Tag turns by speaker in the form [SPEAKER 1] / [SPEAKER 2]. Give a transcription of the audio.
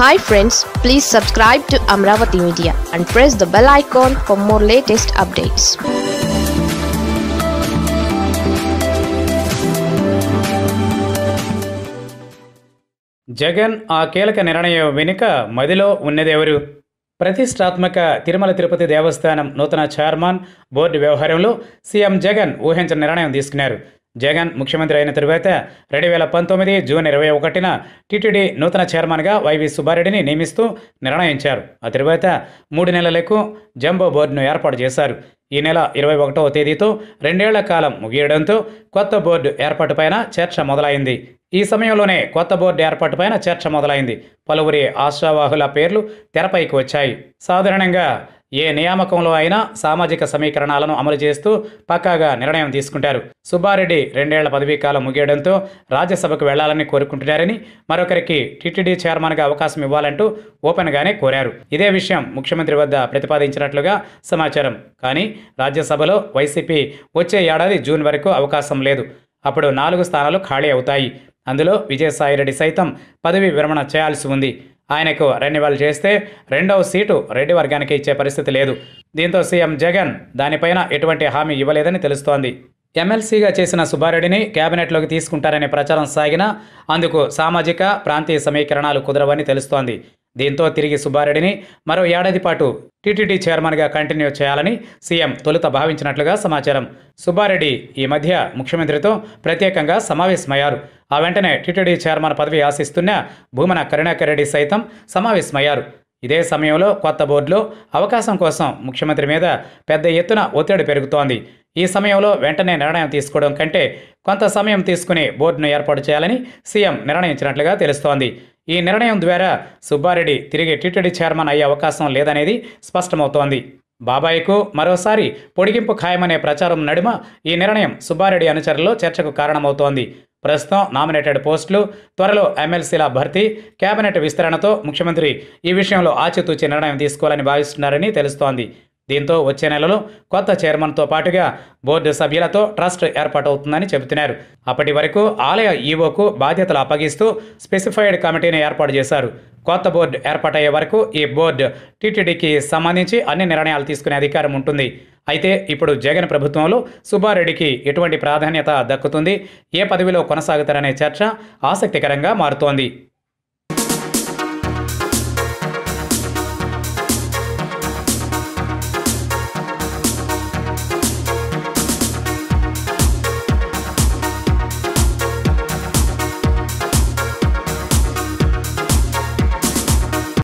[SPEAKER 1] hi friends please subscribe to Amaravati media and press the bell icon for more latest updates Jagan ఆ కీలక నిర్ణయం వెనుక మదిలో ఉన్నదెవరు ప్రతిష్టాత్మక తిరుమల తిరుపతి దేవస్థానం నూతన చైర్మన్ బోర్డు వ్యవహారంలో సీఎం జగన్ ఊహించిన నిర్ణయం తీసుకున్నారు జగన్ ముఖ్యమంత్రి అయిన తరువాత రెండు వేల పంతొమ్మిది జూన్ ఇరవై ఒకటిన టీటీడీ నూతన చైర్మన్గా వైవి సుబ్బారెడ్డిని నియమిస్తూ నిర్ణయించారు ఆ తరువాత మూడు నెలలకు జంబో బోర్డును ఏర్పాటు చేశారు ఈ నెల ఇరవై ఒకటవ తేదీతో రెండేళ్ల కాలం ముగియడంతో కొత్త బోర్డు ఏర్పాటుపైన చర్చ మొదలైంది ఈ సమయంలోనే కొత్త బోర్డు ఏర్పాటుపైన చర్చ మొదలైంది పలువురి ఆశావాహుల పేర్లు తెరపైకి వచ్చాయి సాధారణంగా ఏ నియామకంలో అయినా సామాజిక సమీకరణాలను అమలు చేస్తూ పక్కాగా నిర్ణయం తీసుకుంటారు సుబ్బారెడ్డి రెండేళ్ల పదవీకాలం ముగియడంతో రాజ్యసభకు వెళ్లాలని కోరుకుంటున్నారని మరొకరికి టీటీడీ చైర్మన్గా అవకాశం ఇవ్వాలంటూ ఓపెన్గానే కోరారు ఇదే విషయం ముఖ్యమంత్రి వద్ద ప్రతిపాదించినట్లుగా సమాచారం కానీ రాజ్యసభలో వైసీపీ వచ్చే ఏడాది జూన్ వరకు అవకాశం లేదు అప్పుడు నాలుగు స్థానాలు ఖాళీ అవుతాయి అందులో విజయసాయిరెడ్డి సైతం పదవి విరమణ చేయాల్సి ఉంది ఆయనకు రెన్యువల్ చేస్తే రెండవ సీటు రెడ్డి వర్గానికి ఇచ్చే పరిస్థితి లేదు దీంతో సీఎం జగన్ దానిపైన ఎటువంటి హామీ ఇవ్వలేదని తెలుస్తోంది ఎమ్మెల్సీగా చేసిన సుబ్బారెడ్డిని కేబినెట్లోకి తీసుకుంటారనే ప్రచారం సాగినా అందుకు సామాజిక ప్రాంతీయ సమీకరణాలు కుదరవని తెలుస్తోంది దీంతో తిరిగి సుబ్బారెడ్డిని మరో ఏడాది పాటు టీటీడీ చైర్మన్గా కంటిన్యూ చేయాలని సీఎం తొలుత భావించినట్లుగా సమాచారం సుబ్బారెడ్డి ఈ మధ్య ముఖ్యమంత్రితో ప్రత్యేకంగా సమావేశమయ్యారు ఆ వెంటనే టీటీడీ చైర్మన్ పదవి ఆశిస్తున్న భూమన కరుణాకర్ రెడ్డి సైతం సమావేశమయ్యారు ఇదే సమయంలో కొత్త బోర్డులో అవకాశం కోసం ముఖ్యమంత్రి మీద పెద్ద ఎత్తున ఒత్తిడి పెరుగుతోంది ఈ సమయంలో వెంటనే నిర్ణయం తీసుకోవడం కంటే కొంత సమయం తీసుకుని బోర్డును ఏర్పాటు చేయాలని సీఎం నిర్ణయించినట్లుగా తెలుస్తోంది ఈ నిర్ణయం ద్వారా సుబ్బారెడ్డి తిరిగి టీటీడీ చైర్మన్ అయ్యే అవకాశం లేదనేది స్పష్టమవుతోంది బాబాయ్కు మరోసారి పొడిగింపు ఖాయమనే ప్రచారం నడుమ ఈ నిర్ణయం సుబ్బారెడ్డి అనుచరుల్లో చర్చకు కారణమవుతోంది ప్రస్తుతం నామినేటెడ్ పోస్టులు త్వరలో ఎమ్మెల్సీల భర్తీ కేబినెట్ విస్తరణతో ముఖ్యమంత్రి ఈ విషయంలో ఆచితూచి నిర్ణయం తీసుకోవాలని భావిస్తున్నారని తెలుస్తోంది దీంతో వచ్చే నెలలో కొత్త చైర్మన్తో పాటుగా బోర్డు సభ్యులతో ట్రస్ట్ ఏర్పాటవుతుందని చెబుతున్నారు అప్పటి వరకు ఆలయ ఈవోకు బాధ్యతలు అప్పగిస్తూ స్పెసిఫైడ్ కమిటీని ఏర్పాటు చేశారు కొత్త బోర్డు ఏర్పాటయ్యే వరకు ఈ బోర్డు టీటీడీకి సంబంధించి అన్ని నిర్ణయాలు తీసుకునే అధికారం ఉంటుంది అయితే ఇప్పుడు జగన్ ప్రభుత్వంలో సుబ్బారెడ్డికి ఎటువంటి ప్రాధాన్యత దక్కుతుంది ఏ పదవిలో కొనసాగుతారనే చర్చ ఆసక్తికరంగా మారుతోంది